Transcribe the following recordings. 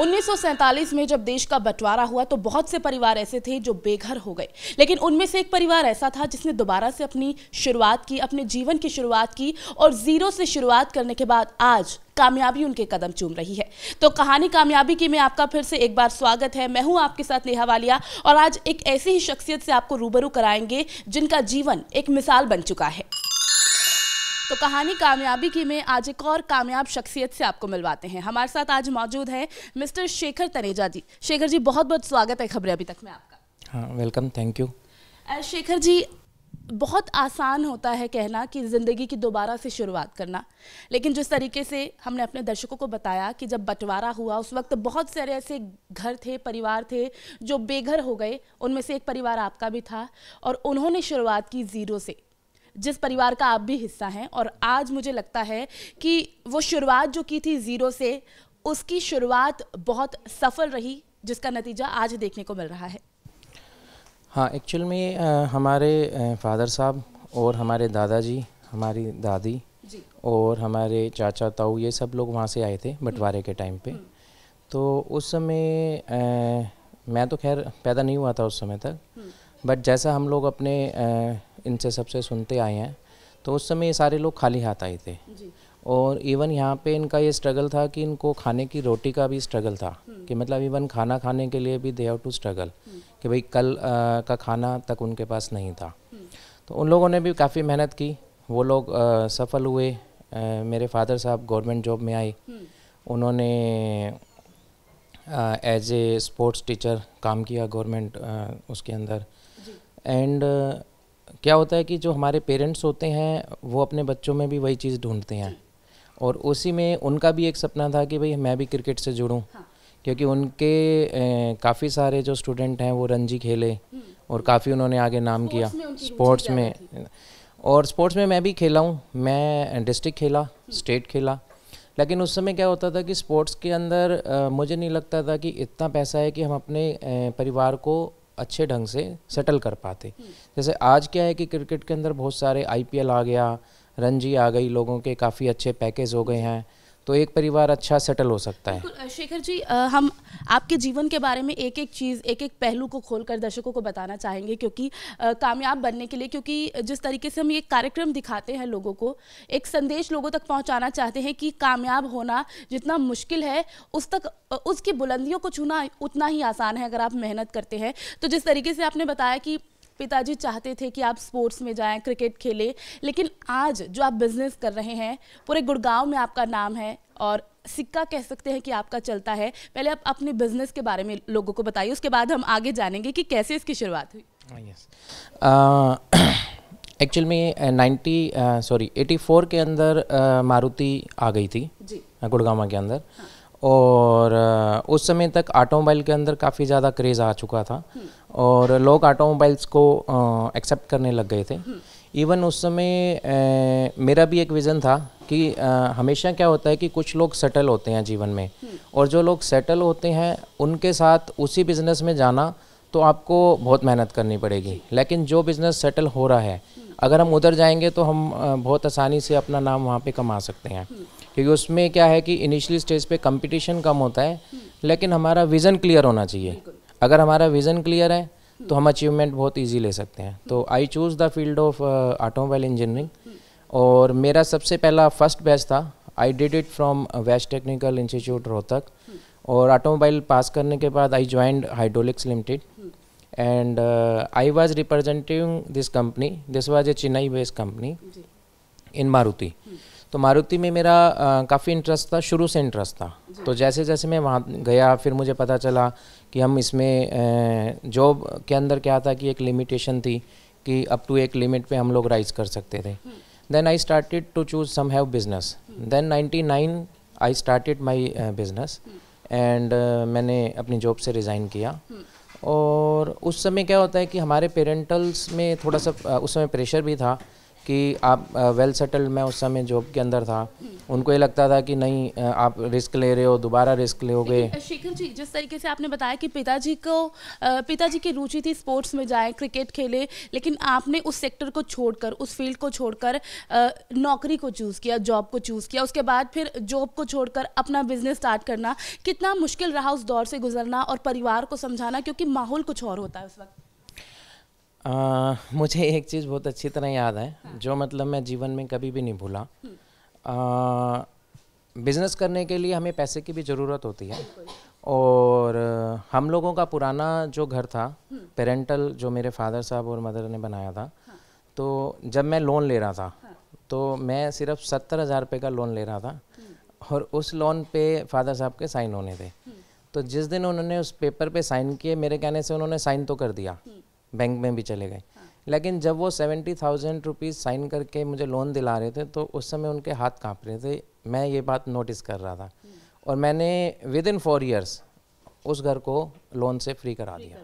उन्नीस में जब देश का बंटवारा हुआ तो बहुत से परिवार ऐसे थे जो बेघर हो गए लेकिन उनमें से एक परिवार ऐसा था जिसने दोबारा से अपनी शुरुआत की अपने जीवन की शुरुआत की और जीरो से शुरुआत करने के बाद आज कामयाबी उनके कदम चूम रही है तो कहानी कामयाबी की मैं आपका फिर से एक बार स्वागत है मैं हूं आपके साथ नेहा वालिया और आज एक ऐसी ही शख्सियत से आपको रूबरू कराएंगे जिनका जीवन एक मिसाल बन चुका है तो कहानी कामयाबी की में आज एक और कामयाब शख्सियत से आपको मिलवाते हैं हमारे साथ आज मौजूद हैं मिस्टर शेखर तनेजा जी शेखर जी बहुत बहुत स्वागत है खबरें अभी तक में आपका हाँ welcome thank you Shekhar ji बहुत आसान होता है कहना कि ज़िंदगी की दोबारा से शुरुआत करना लेकिन जिस तरीके से हमने अपने दर्शकों को बताया कि जब बंटवारा हुआ उस वक्त बहुत सारे ऐसे घर थे परिवार थे जो बेघर हो गए उनमें से एक परिवार आपका भी था और उन्होंने शुरुआत की ज़ीरो से जिस परिवार का आप भी हिस्सा हैं और आज मुझे लगता है कि वो शुरुआत जो की थी ज़ीरो से उसकी शुरुआत बहुत सफल रही जिसका नतीजा आज देखने को मिल रहा है हाँ एक्चुअल में आ, हमारे फादर साहब और हमारे दादाजी हमारी दादी जी। और हमारे चाचा ताऊ ये सब लोग वहाँ से आए थे बंटवारे हम्म। के टाइम पे हम्म। तो उस समय आ, मैं तो खैर पैदा नहीं हुआ था उस समय तक बट हम्म। जैसा हम लोग अपने आ, इनसे सबसे सुनते आए हैं तो उस समय ये सारे लोग खाली हाथ आए थे और इवन यहाँ पे इनका ये स्ट्रगल था कि इनको खाने की रोटी का भी स्ट्रगल था हम्म। कि मतलब इवन खाना खाने के लिए भी दे हैव टू स्ट्रगल कि भाई कल आ, का खाना तक उनके पास नहीं था हम्म। तो उन लोगों ने भी काफ़ी मेहनत की वो लोग आ, सफल हुए आ, मेरे फादर साहब गवर्नमेंट जॉब में आए हम्म। उन्होंने एज ए स्पोर्ट्स टीचर काम किया गवर्नमेंट उसके अंदर एंड क्या होता है कि जो हमारे पेरेंट्स होते हैं वो अपने बच्चों में भी वही चीज़ ढूंढते हैं और उसी में उनका भी एक सपना था कि भाई मैं भी क्रिकेट से जुड़ूँ हाँ। क्योंकि उनके काफ़ी सारे जो स्टूडेंट हैं वो रणजी खेले हम्म। और काफ़ी उन्होंने आगे नाम किया स्पोर्ट्स में और स्पोर्ट्स में मैं भी खेला हूँ मैं डिस्ट्रिक्ट खेला हम्म। स्टेट खेला लेकिन उस समय क्या होता था कि स्पोर्ट्स के अंदर आ, मुझे नहीं लगता था कि इतना पैसा है कि हम अपने परिवार को अच्छे ढंग से सेटल कर पाते हम्म। जैसे आज क्या है कि क्रिकेट के अंदर बहुत सारे आईपीएल आ गया रणजी आ गई लोगों के काफ़ी अच्छे पैकेज हो गए हैं तो एक परिवार अच्छा सेटल हो सकता है शेखर जी आ, हम आपके जीवन के बारे में एक एक चीज़ एक एक पहलू को खोलकर दर्शकों को बताना चाहेंगे क्योंकि कामयाब बनने के लिए क्योंकि जिस तरीके से हम ये कार्यक्रम दिखाते हैं लोगों को एक संदेश लोगों तक पहुंचाना चाहते हैं कि कामयाब होना जितना मुश्किल है उस तक उसकी बुलंदियों को छूना उतना ही आसान है अगर आप मेहनत करते हैं तो जिस तरीके से आपने बताया कि पिताजी चाहते थे कि आप स्पोर्ट्स में जाएं क्रिकेट खेलें लेकिन आज जो आप बिजनेस कर रहे हैं पूरे गुड़गांव में आपका नाम है और सिक्का कह सकते हैं कि आपका चलता है पहले आप अपने बिजनेस के बारे में लोगों को बताइए उसके बाद हम आगे जानेंगे कि कैसे इसकी शुरुआत हुई एक्चुअल में नाइन्टी सॉरी एटी फोर के अंदर uh, मारुति आ गई थी गुड़गामा के अंदर हाँ. और उस समय तक ऑटोमोबाइल के अंदर काफ़ी ज़्यादा क्रेज़ आ चुका था और लोग ऑटोमोबाइल्स को एक्सेप्ट करने लग गए थे इवन उस समय ए, मेरा भी एक विज़न था कि आ, हमेशा क्या होता है कि कुछ लोग सेटल होते हैं जीवन में और जो लोग सेटल होते हैं उनके साथ उसी बिज़नेस में जाना तो आपको बहुत मेहनत करनी पड़ेगी लेकिन जो बिज़नेस सेटल हो रहा है अगर हम उधर जाएंगे तो हम बहुत आसानी से अपना नाम वहाँ पे कमा सकते हैं क्योंकि उसमें क्या है कि इनिशियल स्टेज पे कंपटीशन कम होता है लेकिन हमारा विज़न क्लियर होना चाहिए अगर हमारा विज़न क्लियर है तो हम अचीवमेंट बहुत ईजी ले सकते हैं तो I choose the field of automobile engineering और मेरा सबसे पहला फर्स्ट बैच था I did it from West Technical Institute Rohtak और ऑटोमोबाइल पास करने के बाद I joined Hydraulics Limited and I was representing this company this was a Chennai based company in Maruti hmm. तो मारुति में मेरा काफ़ी इंटरेस्ट था शुरू से इंटरेस्ट था तो जैसे जैसे मैं वहाँ गया फिर मुझे पता चला कि हम इसमें जॉब के अंदर क्या था कि एक लिमिटेशन थी कि अप टू एक लिमिट पे हम लोग राइज कर सकते थे then I started to choose some have business then 99 I started my business and मैंने अपनी जॉब से रिज़ाइन किया हम्म। और उस समय क्या होता है कि हमारे पेरेंटल्स में थोड़ा सा उस समय प्रेशर भी था कि आप वेल सेटल्ड मैं उस समय जॉब के अंदर था उनको ये लगता था कि नहीं आप रिस्क ले रहे हो दोबारा रिस्क लोगे शेखर जी जिस तरीके से आपने बताया कि पिताजी को पिताजी की रुचि थी स्पोर्ट्स में जाए क्रिकेट खेले लेकिन आपने उस सेक्टर को छोड़कर उस फील्ड को छोड़कर नौकरी को चूज़ किया जॉब को चूज़ किया उसके बाद फिर जॉब को छोड़कर अपना बिजनेस स्टार्ट करना कितना मुश्किल रहा उस दौर से गुजरना और परिवार को समझाना क्योंकि माहौल कुछ और होता है उस वक्त आ, मुझे एक चीज़ बहुत अच्छी तरह याद है हाँ। जो मतलब मैं जीवन में कभी भी नहीं भूला हम्म। बिज़नेस करने के लिए हमें पैसे की भी ज़रूरत होती है और हम लोगों का पुराना जो घर था पेरेंटल हम्म। जो मेरे फादर साहब और मदर ने बनाया था हाँ। तो जब मैं लोन ले रहा था हाँ। तो मैं सिर्फ सत्तर हज़ार रुपये का लोन ले रहा था हम्म। और उस लोन पे फादर साहब के साइन होने थे तो जिस दिन उन्होंने उस पेपर पे साइन किए मेरे कहने से उन्होंने साइन तो कर दिया बैंक में भी चले गए हाँ। लेकिन जब वो सेवेंटी थाउजेंड रुपीज़ साइन करके मुझे लोन दिला रहे थे तो उस समय उनके हाथ काँप रहे थे मैं ये बात नोटिस कर रहा था और मैंने विद इन फोर ईयर्स उस घर को लोन से फ्री करा दिया, दिया।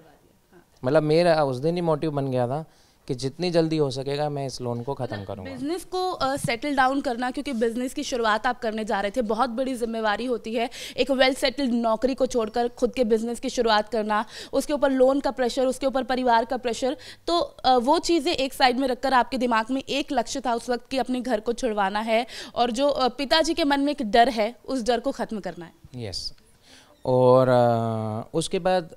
हाँ। मतलब मेरा उस दिन ही मोटिव बन गया था कि जितनी जल्दी हो सकेगा मैं इस लोन को ख़त्म मतलब करूँगा बिजनेस को सेटल uh, डाउन करना क्योंकि बिजनेस की शुरुआत आप करने जा रहे थे बहुत बड़ी जिम्मेवारी होती है एक वेल सेटल्ड नौकरी को छोड़कर खुद के बिजनेस की शुरुआत करना उसके ऊपर लोन का प्रेशर उसके ऊपर परिवार का प्रेशर तो uh, वो चीज़ें एक साइड में रखकर आपके दिमाग में एक लक्ष्य था उस वक्त कि अपने घर को छुड़वाना है और जो uh, पिताजी के मन में एक डर है उस डर को ख़त्म करना है यस yes. और उसके बाद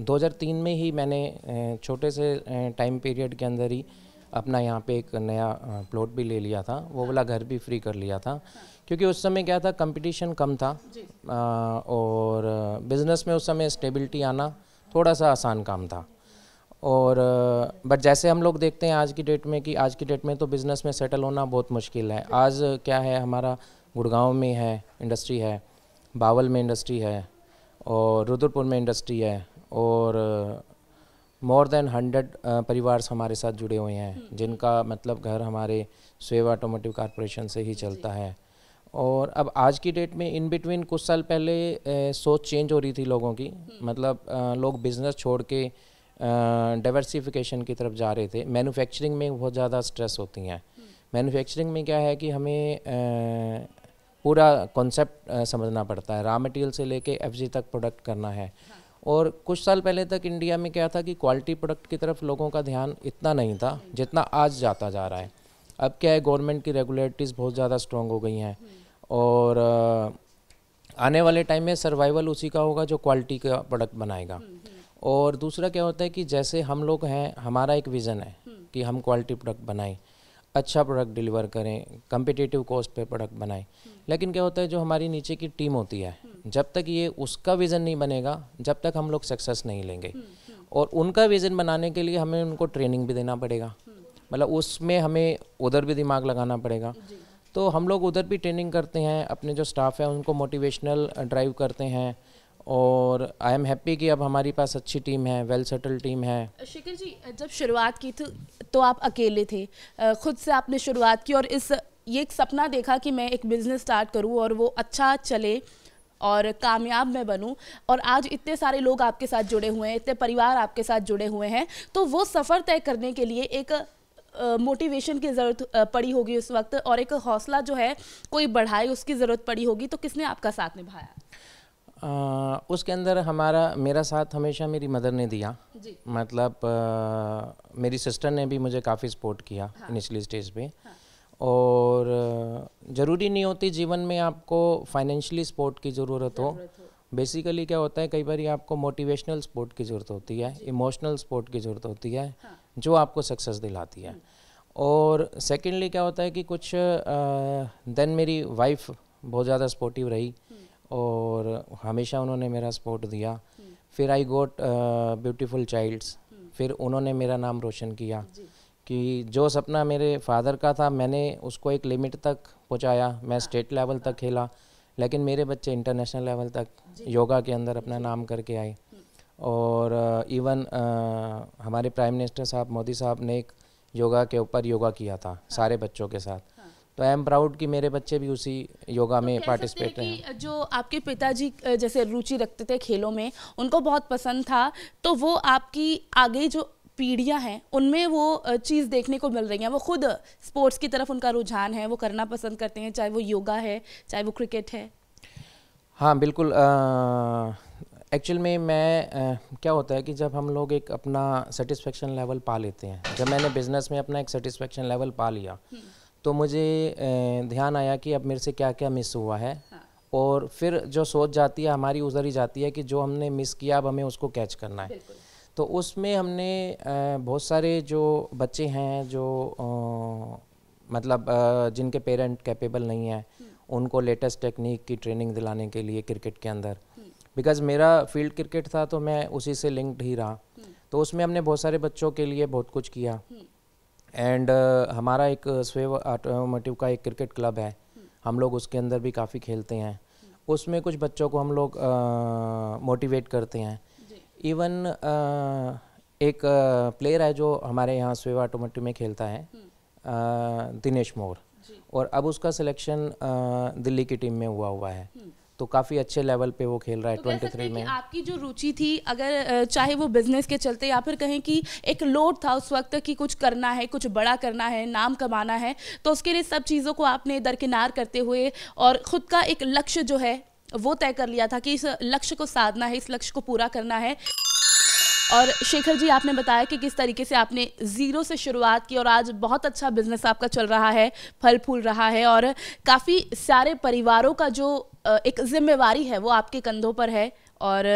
2003 में ही मैंने छोटे से टाइम पीरियड के अंदर ही अपना यहाँ पे एक नया प्लॉट भी ले लिया था वो वाला घर भी फ्री कर लिया था क्योंकि उस समय क्या था कंपटीशन कम था और बिज़नेस में उस समय स्टेबिलिटी आना थोड़ा सा आसान काम था और बट जैसे हम लोग देखते हैं आज की डेट में कि आज की डेट में तो बिज़नेस में सेटल होना बहुत मुश्किल है आज क्या है हमारा गुड़गांव में है इंडस्ट्री है बावल में इंडस्ट्री है और रुद्रपुर में इंडस्ट्री है और मोर देन हंड्रेड परिवार हमारे साथ जुड़े हुए हैं हम्म। जिनका मतलब घर हमारे स्वेव ऑटोमोटिव कारपोरेशन से ही चलता है और अब आज की डेट में इन बिटवीन कुछ साल पहले ए, uh, सोच चेंज हो रही थी लोगों की हम्म। मतलब आ, uh, लोग बिज़नेस छोड़ के डाइवर्सिफिकेशन uh, की तरफ जा रहे थे मैन्युफैक्चरिंग में बहुत ज़्यादा स्ट्रेस होती हैं मैन्युफैक्चरिंग हम्म। में क्या है कि हमें आ, पूरा कॉन्सेप्ट समझना पड़ता है रॉ मटेरियल से लेके एफ तक प्रोडक्ट करना है हाँ। और कुछ साल पहले तक इंडिया में क्या था कि क्वालिटी प्रोडक्ट की तरफ लोगों का ध्यान इतना नहीं था जितना आज जाता जा रहा है अब क्या है गवर्नमेंट की रेगुलेटरीज बहुत ज़्यादा स्ट्रॉन्ग हो गई हैं और आने वाले टाइम में सर्वाइवल उसी का होगा जो क्वालिटी का प्रोडक्ट बनाएगा और दूसरा क्या होता है कि जैसे हम लोग हैं हमारा एक विज़न है कि हम क्वालिटी प्रोडक्ट बनाएं अच्छा प्रोडक्ट डिलीवर करें कम्पिटेटिव कॉस्ट पे प्रोडक्ट बनाएं हम्म। लेकिन क्या होता है जो हमारी नीचे की टीम होती है हम्म। जब तक ये उसका विज़न नहीं बनेगा जब तक हम लोग सक्सेस नहीं लेंगे हम्म, और उनका विज़न बनाने के लिए हमें उनको ट्रेनिंग भी देना पड़ेगा मतलब उसमें हमें उधर भी दिमाग लगाना पड़ेगा तो हम लोग उधर भी ट्रेनिंग करते हैं अपने जो स्टाफ है उनको मोटिवेशनल ड्राइव करते हैं और आई एम हैप्पी कि अब हमारे पास अच्छी टीम है वेल सेटल टीम है शिखर जी जब शुरुआत की थी तो आप अकेले थे खुद से आपने शुरुआत की और इस ये एक सपना देखा कि मैं एक बिज़नेस स्टार्ट करूं और वो अच्छा चले और कामयाब मैं बनूं और आज इतने सारे लोग आपके साथ जुड़े हुए हैं इतने परिवार आपके साथ जुड़े हुए हैं तो वो सफ़र तय करने के लिए एक मोटिवेशन की ज़रूरत पड़ी होगी उस वक्त और एक हौसला जो है कोई बढ़ाए उसकी ज़रूरत पड़ी होगी तो किसने आपका साथ निभाया आ, उसके अंदर हमारा मेरा साथ हमेशा मेरी मदर ने दिया जी। मतलब आ, मेरी सिस्टर ने भी मुझे काफ़ी सपोर्ट किया हाँ। इनिशियली स्टेज पे हाँ। और ज़रूरी नहीं होती जीवन में आपको फाइनेंशियली सपोर्ट की ज़रूरत हो बेसिकली क्या होता है कई बार आपको मोटिवेशनल सपोर्ट की ज़रूरत होती है इमोशनल सपोर्ट की ज़रूरत होती है हाँ। जो आपको सक्सेस दिलाती है हम्म। और सेकेंडली क्या होता है कि कुछ देन मेरी वाइफ बहुत ज़्यादा सपोर्टिव रही हम्म। और हमेशा उन्होंने मेरा सपोर्ट दिया फिर आई गोट ब्यूटीफुल चाइल्ड्स फिर उन्होंने मेरा नाम रोशन किया कि जो सपना मेरे फादर का था मैंने उसको एक लिमिट तक पहुंचाया मैं स्टेट हाँ। लेवल तक खेला लेकिन मेरे बच्चे इंटरनेशनल लेवल तक योगा के अंदर अपना नाम करके आए हम्म। और इवन uh, uh, हमारे प्राइम मिनिस्टर साहब मोदी साहब ने एक योगा के ऊपर योगा किया था हाँ। सारे बच्चों के साथ तो आई एम प्राउड कि मेरे बच्चे भी उसी योगा तो में पार्टिसिपेट रहे हैं जो आपके पिताजी जैसे रुचि रखते थे खेलों में उनको बहुत पसंद था तो वो आपकी आगे जो पीढ़ियां हैं उनमें वो चीज़ देखने को मिल रही हैं वो खुद स्पोर्ट्स की तरफ उनका रुझान है वो करना पसंद करते हैं चाहे वो योगा है चाहे वो क्रिकेट है हाँ बिल्कुल एक्चुअल में मैं आ, क्या होता है कि जब हम लोग एक अपना सेटिस्फेक्शन लेवल पा लेते हैं जब मैंने बिज़नेस में अपना एक सेटिस्फेक्शन लेवल पा लिया हम्म। तो मुझे ध्यान आया कि अब मेरे से क्या क्या मिस हुआ है हाँ। और फिर जो सोच जाती है हमारी उधर ही जाती है कि जो हमने मिस किया अब हमें उसको कैच करना है तो उसमें हमने बहुत सारे जो बच्चे हैं जो मतलब जिनके पेरेंट कैपेबल नहीं हैं हम्म। उनको लेटेस्ट टेक्निक की ट्रेनिंग दिलाने के लिए क्रिकेट के अंदर बिकॉज हम्म। मेरा फील्ड क्रिकेट था तो मैं उसी से लिंक्ड ही रहा हम्म। तो उसमें हमने बहुत सारे बच्चों के लिए बहुत कुछ किया एंड uh, हमारा एक स्वेव ऑटोमोटिव का एक क्रिकेट क्लब है हम लोग उसके अंदर भी काफ़ी खेलते हैं उसमें कुछ बच्चों को हम लोग मोटिवेट करते हैं इवन एक प्लेयर है जो हमारे यहाँ स्वेव ऑटोमोटिव में खेलता है हम्म। दिनेश मोर और अब उसका सिलेक्शन दिल्ली की टीम में हुआ हुआ है हम्म। तो काफ़ी अच्छे लेवल पे वो खेल रहा है ट्वेंटी तो थ्री में आपकी जो रुचि थी अगर चाहे वो बिजनेस के चलते या फिर कहें कि एक लोड था उस वक्त कि कुछ करना है कुछ बड़ा करना है नाम कमाना है तो उसके लिए सब चीज़ों को आपने दरकिनार करते हुए और ख़ुद का एक लक्ष्य जो है वो तय कर लिया था कि इस लक्ष्य को साधना है इस लक्ष्य को पूरा करना है और शेखर जी आपने बताया कि किस तरीके से आपने ज़ीरो से शुरुआत की और आज बहुत अच्छा बिजनेस आपका चल रहा है फल फूल रहा है और काफ़ी सारे परिवारों का जो एक जिम्मेवारी है वो आपके कंधों पर है और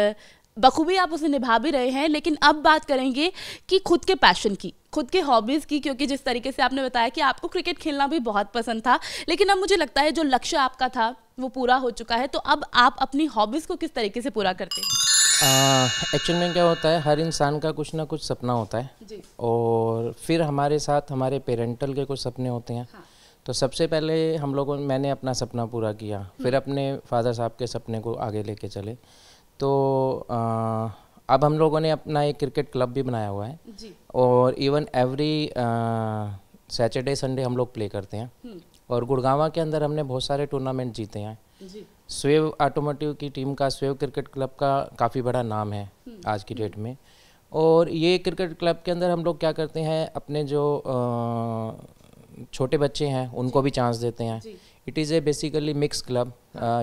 बखूबी आप उसे निभा भी रहे हैं लेकिन अब बात करेंगे कि खुद के पैशन की खुद के हॉबीज़ की क्योंकि जिस तरीके से आपने बताया कि आपको क्रिकेट खेलना भी बहुत पसंद था लेकिन अब मुझे लगता है जो लक्ष्य आपका था वो पूरा हो चुका है तो अब आप अपनी हॉबीज़ को किस तरीके से पूरा करते हैं एक्चुअल में क्या होता है हर इंसान का कुछ ना कुछ सपना होता है जी। और फिर हमारे साथ हमारे पेरेंटल के कुछ सपने होते हैं हाँ। तो सबसे पहले हम लोगों मैंने अपना सपना पूरा किया फिर हम्म। अपने फादर साहब के सपने को आगे लेके चले तो आ, अब हम लोगों ने अपना एक क्रिकेट क्लब भी बनाया हुआ है जी। और इवन एवरी सैटरडे संडे हम लोग प्ले करते हैं हम्म। और गुड़गावा के अंदर हमने बहुत सारे टूर्नामेंट जीते हैं स्वेव ऑटोमोटिव की टीम का स्वेव क्रिकेट क्लब का काफ़ी बड़ा नाम है हम्म। आज की डेट में और ये क्रिकेट क्लब के अंदर हम लोग क्या करते हैं अपने जो छोटे बच्चे हैं उनको भी चांस देते हैं it is a basically mix club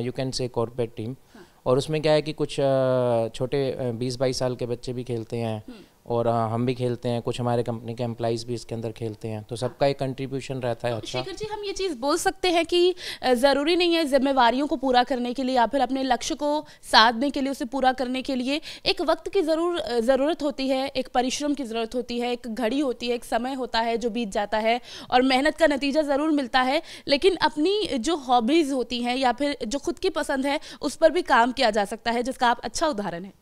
you can say corporate team और उसमें क्या है कि कुछ छोटे बीस बाईस साल के बच्चे भी खेलते हैं हम्म। और हाँ, हम भी खेलते हैं कुछ हमारे कंपनी के एम्प्लाइज भी इसके अंदर खेलते हैं तो सबका एक कंट्रीब्यूशन रहता है अच्छा जी हम ये चीज़ बोल सकते हैं कि ज़रूरी नहीं है जिम्मेवारियों को पूरा करने के लिए या फिर अपने लक्ष्य को साधने के लिए उसे पूरा करने के लिए एक वक्त की ज़रूर ज़रूरत होती है एक परिश्रम की ज़रूरत होती है एक घड़ी होती है एक समय होता है जो बीत जाता है और मेहनत का नतीजा ज़रूर मिलता है लेकिन अपनी जो हॉबीज़ होती हैं या फिर जो खुद की पसंद है उस पर भी काम किया जा सकता है जिसका आप अच्छा उदाहरण है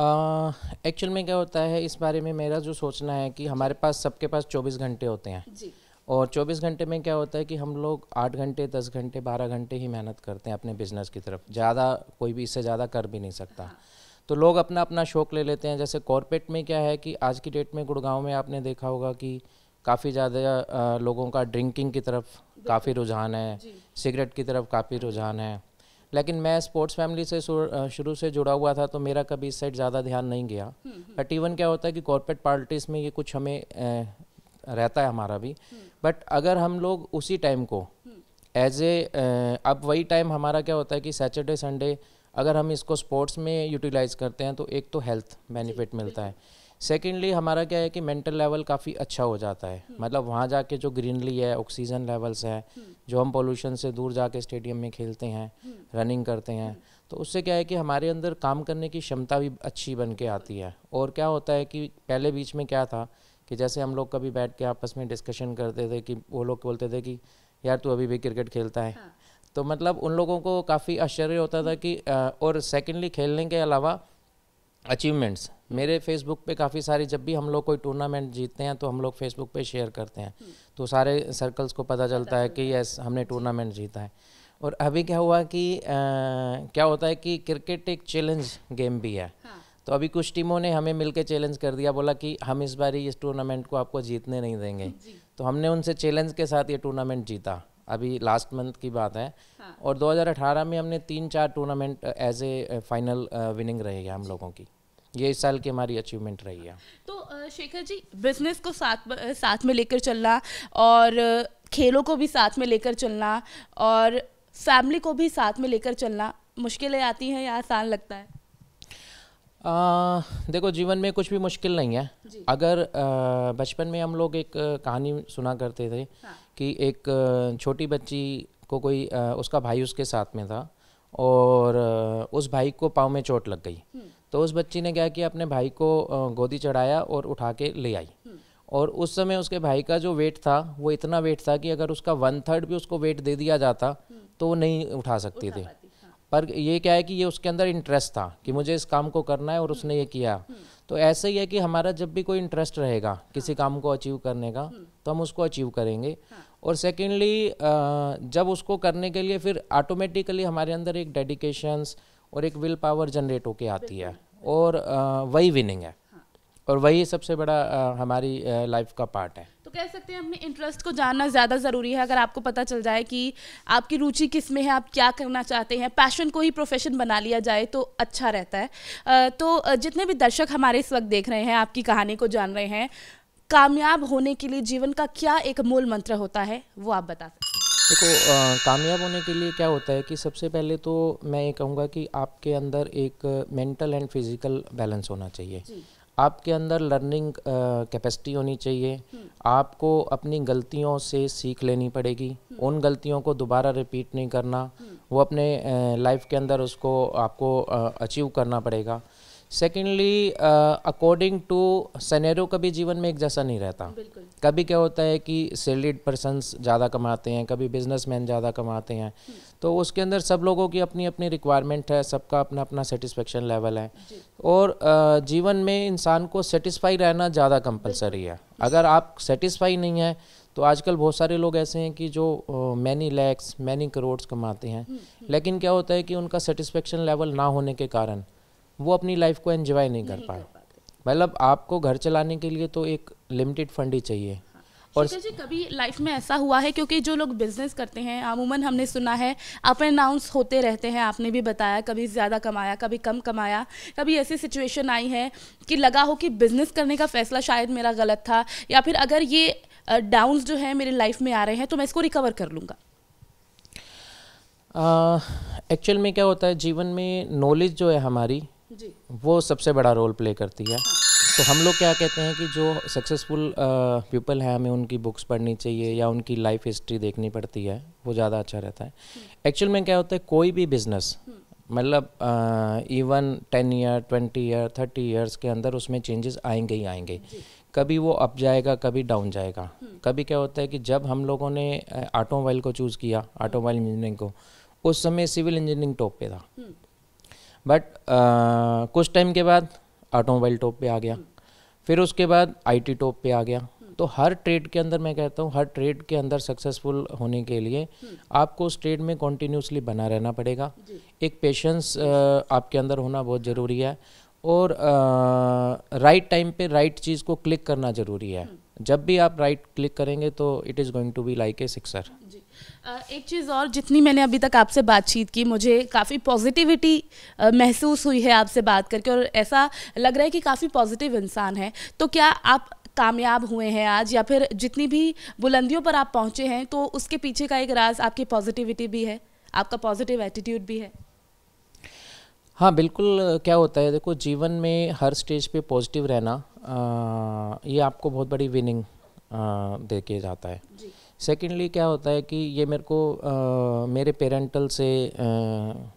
एक्चुअल में क्या होता है इस बारे में मेरा जो सोचना है कि हमारे पास सबके पास 24 घंटे होते हैं जी और 24 घंटे में क्या होता है कि हम लोग 8 घंटे 10 घंटे 12 घंटे ही मेहनत करते हैं अपने बिजनेस की तरफ ज़्यादा कोई भी इससे ज़्यादा कर भी नहीं सकता हाँ। तो लोग अपना अपना शौक ले लेते हैं जैसे कॉरपोरेट में क्या है कि आज की डेट में गुड़गांव में आपने देखा होगा कि काफ़ी ज़्यादा लोगों का ड्रिंकिंग की तरफ काफ़ी रुझान है सिगरेट की तरफ काफ़ी रुझान है लेकिन मैं स्पोर्ट्स फैमिली से शुरू से जुड़ा हुआ था तो मेरा कभी इस साइड ज़्यादा ध्यान नहीं गया बट इवन क्या होता है कि कॉरपोरेट पार्टीज़ में ये कुछ हमें रहता है हमारा भी बट हम्म। अगर हम लोग उसी टाइम को एज हम्म। ए अब वही टाइम हमारा क्या होता है कि सैटरडे संडे अगर हम इसको स्पोर्ट्स में यूटिलाइज़ करते हैं तो एक तो हेल्थ बेनिफिट मिलता है सेकेंडली हमारा क्या है कि मेंटल लेवल काफ़ी अच्छा हो जाता है हम्म। मतलब वहाँ जाके जो ग्रीनरी है ऑक्सीजन लेवल्स हैं हम्म। जो हम पोल्यूशन से दूर जाके स्टेडियम में खेलते हैं रनिंग हम्म। करते हैं तो उससे क्या है कि हमारे अंदर काम करने की क्षमता भी अच्छी बन के आती है और क्या होता है कि पहले बीच में क्या था कि जैसे हम लोग कभी बैठ के आपस में डिस्कशन करते थे कि वो लोग बोलते थे कि यार तू अभी भी क्रिकेट खेलता है हाँ। तो मतलब उन लोगों को काफ़ी आश्चर्य होता था कि और सेकेंडली खेलने के अलावा अचीवमेंट्स मेरे फेसबुक पे काफ़ी सारी जब भी हम लोग कोई टूर्नामेंट जीतते हैं तो हम लोग फेसबुक पे शेयर करते हैं हम्म। तो सारे सर्कल्स को पता चलता है कि यस हमने टूर्नामेंट जीता है और अभी क्या हुआ कि आ, क्या होता है कि क्रिकेट एक चैलेंज गेम भी है हाँ। तो अभी कुछ टीमों ने हमें मिलकर चैलेंज कर दिया बोला कि हम इस बारी इस टूर्नामेंट को आपको जीतने नहीं देंगे तो हमने उनसे चैलेंज के साथ ये टूर्नामेंट जीता अभी लास्ट मंथ की बात है हाँ। और 2018 में हमने तीन चार tournament as a final winning रहेगी हम लोगों की ये इस साल की हमारी अचीवमेंट रही है तो शेखर जी बिजनेस को साथ साथ में लेकर चलना और खेलों को भी साथ में लेकर चलना और फैमिली को भी साथ में लेकर चलना मुश्किलें आती हैं या आसान लगता है आ, देखो जीवन में कुछ भी मुश्किल नहीं है अगर बचपन में हम लोग एक कहानी सुना करते थे हाँ। कि एक छोटी बच्ची को कोई उसका भाई उसके साथ में था और उस भाई को पाँव में चोट लग गई हम्म। तो उस बच्ची ने क्या किया अपने भाई को गोदी चढ़ाया और उठा के ले आई और उस समय उसके भाई का जो वेट था वो इतना वेट था कि अगर उसका वन थर्ड भी उसको वेट दे दिया जाता तो वो नहीं उठा सकती थी हाँ। पर ये क्या है कि ये उसके अंदर इंटरेस्ट था कि मुझे इस काम को करना है और उसने ये किया तो ऐसे ही है कि हमारा जब भी कोई इंटरेस्ट रहेगा किसी काम को अचीव करने का तो हम उसको अचीव करेंगे हाँ। और सेकेंडली जब उसको करने के लिए फिर ऑटोमेटिकली हमारे अंदर एक डेडिकेशंस और एक विल पावर जनरेट होके आती है और वही विनिंग है हाँ। और वही सबसे बड़ा हमारी लाइफ का पार्ट है तो कह सकते हैं अपने इंटरेस्ट को जानना ज़्यादा ज़रूरी है अगर आपको पता चल जाए कि आपकी रुचि किस में है आप क्या करना चाहते हैं पैशन को ही प्रोफेशन बना लिया जाए तो अच्छा रहता है तो जितने भी दर्शक हमारे इस वक्त देख रहे हैं आपकी कहानी को जान रहे हैं कामयाब होने के लिए जीवन का क्या एक मूल मंत्र होता है वो आप बता सकते देखो कामयाब होने के लिए क्या होता है कि सबसे पहले तो मैं ये कहूँगा कि आपके अंदर एक मेंटल एंड फिज़िकल बैलेंस होना चाहिए आपके अंदर लर्निंग कैपेसिटी होनी चाहिए हम्म। आपको अपनी गलतियों से सीख लेनी पड़ेगी हम्म। उन गलतियों को दोबारा रिपीट नहीं करना हम्म। वो अपने लाइफ के अंदर उसको आपको अचीव करना पड़ेगा सेकेंडली अकॉर्डिंग टू सनेरो कभी जीवन में एक जैसा नहीं रहता कभी क्या होता है कि सैलरीड पर्सन ज़्यादा कमाते हैं कभी बिजनेसमैन ज़्यादा कमाते हैं हम्म। तो उसके अंदर सब लोगों की अपनी अपनी रिक्वायरमेंट है सबका अपना अपना सेटिस्फेक्शन लेवल है और uh, जीवन में इंसान को सेटिस्फाई रहना ज़्यादा कंपलसरी है अगर आप सेटिस्फाई नहीं है तो आजकल बहुत सारे लोग ऐसे हैं कि जो मैनी लैक्स मैनी करोड़ कमाते हैं हम्म, हम्म। लेकिन क्या होता है कि उनका सेटिस्फेक्शन लेवल ना होने के कारण वो अपनी लाइफ को एंजॉय नहीं कर पाए मतलब आपको घर चलाने के लिए तो एक लिमिटेड फंड ही चाहिए हाँ। और जी कभी लाइफ में ऐसा हुआ है क्योंकि जो लोग बिजनेस करते हैं अमूमन हमने सुना है अप एंड डाउन्स होते रहते हैं आपने भी बताया कभी ज़्यादा कमाया कभी कम कमाया कभी ऐसी सिचुएशन आई है कि लगा हो कि बिजनेस करने का फैसला शायद मेरा गलत था या फिर अगर ये डाउन जो है मेरी लाइफ में आ रहे हैं तो मैं इसको रिकवर कर लूँगा एक्चुअल में क्या होता है जीवन में नॉलेज जो है हमारी जी वो सबसे बड़ा रोल प्ले करती है हाँ। तो हम लोग क्या कहते हैं कि जो सक्सेसफुल पीपल हैं हमें उनकी बुक्स पढ़नी चाहिए या उनकी लाइफ हिस्ट्री देखनी पड़ती है वो ज़्यादा अच्छा रहता है एक्चुअल हम्म। में क्या होता है कोई भी बिजनेस हम्म। मतलब even ten year twenty year thirty years के अंदर उसमें चेंजेस आएंगे ही आएंगे कभी वो अप जाएगा कभी डाउन जाएगा हम्म। कभी क्या होता है कि जब हम लोगों ने ऑटोमोबाइल को चूज़ किया ऑटोमोबाइल इंजीनियरिंग को उस समय सिविल इंजीनियरिंग टॉप पे था बट uh, कुछ टाइम के बाद ऑटोमोबाइल टॉप पे आ गया फिर उसके बाद आईटी टॉप पे आ गया तो हर ट्रेड के अंदर मैं कहता हूँ हर ट्रेड के अंदर सक्सेसफुल होने के लिए आपको उस ट्रेड में कॉन्टीन्यूसली बना रहना पड़ेगा एक पेशेंस uh, आपके अंदर होना बहुत ज़रूरी है और राइट uh, टाइम पे राइट चीज़ को क्लिक करना ज़रूरी है हम्म। जब भी आप राइट क्लिक करेंगे तो it is going to be like a sixer एक चीज़ और जितनी मैंने अभी तक आपसे बातचीत की मुझे काफ़ी पॉजिटिविटी महसूस हुई है आपसे बात करके और ऐसा लग रहा है कि काफ़ी पॉजिटिव इंसान है तो क्या आप कामयाब हुए हैं आज या फिर जितनी भी बुलंदियों पर आप पहुँचे हैं तो उसके पीछे का एक राज आपकी पॉजिटिविटी भी है आपका पॉजिटिव एटीट्यूड भी है हाँ बिल्कुल क्या होता है देखो जीवन में हर स्टेज पे पॉजिटिव रहना आ, ये आपको बहुत बड़ी विनिंग दे के जाता है जी। सेकेंडली क्या होता है कि ये मेरे को आ, मेरे पेरेंटल से आ,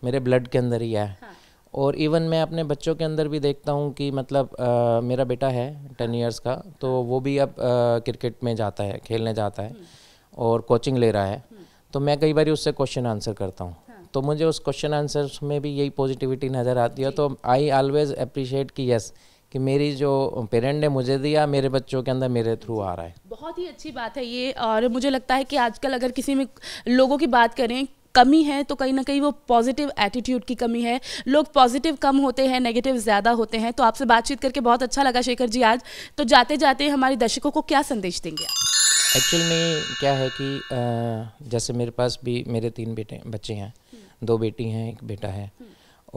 मेरे ब्लड के अंदर ही है हाँ. और इवन मैं अपने बच्चों के अंदर भी देखता हूँ कि मतलब आ, मेरा बेटा है टेन ईयर्स का तो हाँ। वो भी अब आ, क्रिकेट में जाता है खेलने जाता है हम्म। और कोचिंग ले रहा है हम्म। तो मैं कई बार उससे क्वेश्चन आंसर करता हूँ हाँ। तो मुझे उस क्वेश्चन आंसर में भी यही पॉजिटिविटी नज़र आती है तो आई ऑलवेज अप्रिशिएट कि यस yes, कि मेरी जो पेरेंट ने मुझे दिया मेरे बच्चों के अंदर मेरे थ्रू आ रहा है बहुत ही अच्छी बात है ये और मुझे लगता है कि आजकल अगर किसी में लोगों की बात करें कमी है तो कहीं ना कहीं वो पॉजिटिव एटीट्यूड की कमी है लोग पॉजिटिव कम होते हैं नेगेटिव ज़्यादा होते हैं तो आपसे बातचीत करके बहुत अच्छा लगा शेखर जी आज तो जाते जाते हमारे दर्शकों को क्या संदेश देंगे एक्चुअल में क्या है कि जैसे मेरे पास भी मेरे तीन बेटे बच्चे हैं दो बेटी हैं एक बेटा है हम्म।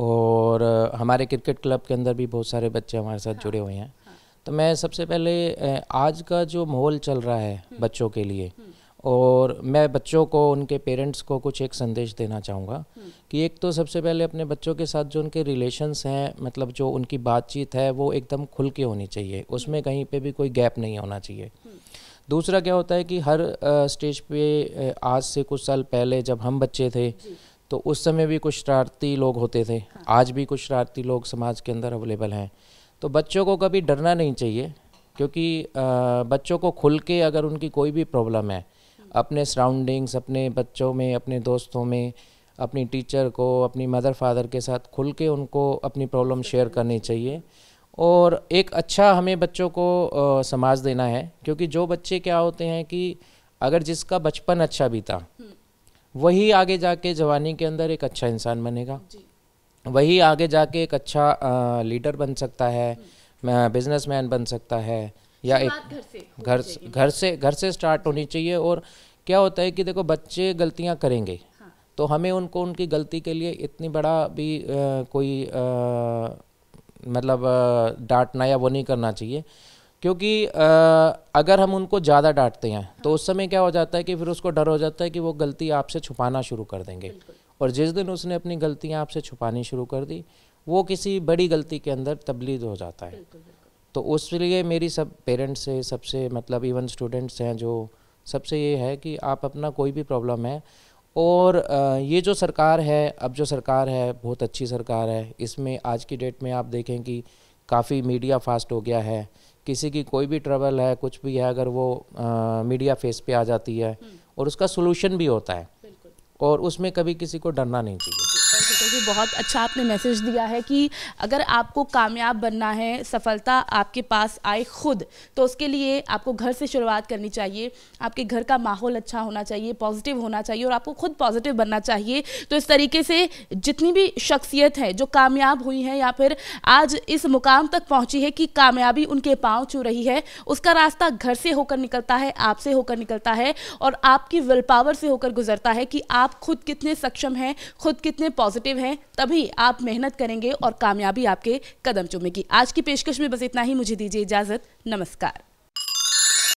और हमारे क्रिकेट क्लब के अंदर भी बहुत सारे बच्चे हमारे साथ जुड़े हाँ, हुए हैं हाँ। तो मैं सबसे पहले आज का जो माहौल चल रहा है हम्म। बच्चों के लिए हम्म। और मैं बच्चों को उनके पेरेंट्स को कुछ एक संदेश देना चाहूँगा हम्म। कि एक तो सबसे पहले अपने बच्चों के साथ जो उनके रिलेशंस हैं मतलब जो उनकी बातचीत है वो एकदम खुल के होनी चाहिए उसमें कहीं पे भी कोई गैप नहीं होना चाहिए दूसरा क्या होता है कि हर स्टेज पे आज से कुछ साल पहले जब हम बच्चे थे तो उस समय भी कुछ शरारती लोग होते थे हाँ। आज भी कुछ शरारती लोग समाज के अंदर अवेलेबल हैं तो बच्चों को कभी डरना नहीं चाहिए क्योंकि बच्चों को खुल के अगर उनकी कोई भी प्रॉब्लम है अपने सराउंडिंग्स अपने बच्चों में अपने दोस्तों में अपनी टीचर को अपनी मदर फादर के साथ खुल के उनको अपनी प्रॉब्लम शेयर करनी चाहिए और एक अच्छा हमें बच्चों को समाज देना है क्योंकि जो बच्चे क्या होते हैं कि अगर जिसका बचपन अच्छा बीता वही आगे जाके जवानी के अंदर एक अच्छा इंसान बनेगा वही आगे जाके एक अच्छा आ, लीडर बन सकता है हम्म। बिजनेसमैन बन सकता है या एक घर से घर से घर से स्टार्ट होनी चाहिए और क्या होता है कि देखो बच्चे गलतियां करेंगे हाँ। तो हमें उनको उनकी गलती के लिए इतनी बड़ा भी आ, कोई आ, मतलब डांटना या वो नहीं करना चाहिए क्योंकि अगर हम उनको ज़्यादा डांटते हैं तो उस समय क्या हो जाता है कि फिर उसको डर हो जाता है कि वो गलती आपसे छुपाना शुरू कर देंगे और जिस दिन उसने अपनी गलतियाँ आपसे छुपानी शुरू कर दी वो किसी बड़ी गलती के अंदर तबलीद हो जाता है तो उस लिए मेरी सब पेरेंट्स से सबसे मतलब इवन स्टूडेंट्स हैं जो सबसे ये है कि आप अपना कोई भी प्रॉब्लम है और ये जो सरकार है अब जो सरकार है बहुत अच्छी सरकार है इसमें आज की डेट में आप देखें कि काफ़ी मीडिया फास्ट हो गया है किसी की कोई भी ट्रबल है कुछ भी है अगर वो मीडिया फेस पे आ जाती है हम्म। और उसका सोल्यूशन भी होता है और उसमें कभी किसी को डरना नहीं चाहिए तो बहुत अच्छा आपने मैसेज दिया है कि अगर आपको कामयाब बनना है सफलता आपके पास आए खुद तो उसके लिए आपको घर से शुरुआत करनी चाहिए आपके घर का माहौल अच्छा होना चाहिए पॉजिटिव होना चाहिए और आपको खुद पॉजिटिव बनना चाहिए तो इस तरीके से जितनी भी शख्सियत है जो कामयाब हुई है या फिर आज इस मुकाम तक पहुंची है कि कामयाबी उनके पाँव चू रही है उसका रास्ता घर से होकर निकलता है आपसे होकर निकलता है और आपकी विल पावर से होकर गुजरता है कि आप खुद कितने सक्षम हैं खुद कितने पॉजिटिव सेव हैं तभी आप मेहनत करेंगे और कामयाबी आपके कदम चुमेगी आज की पेशकश में बस इतना ही मुझे दीजिए इजाज़त नमस्कार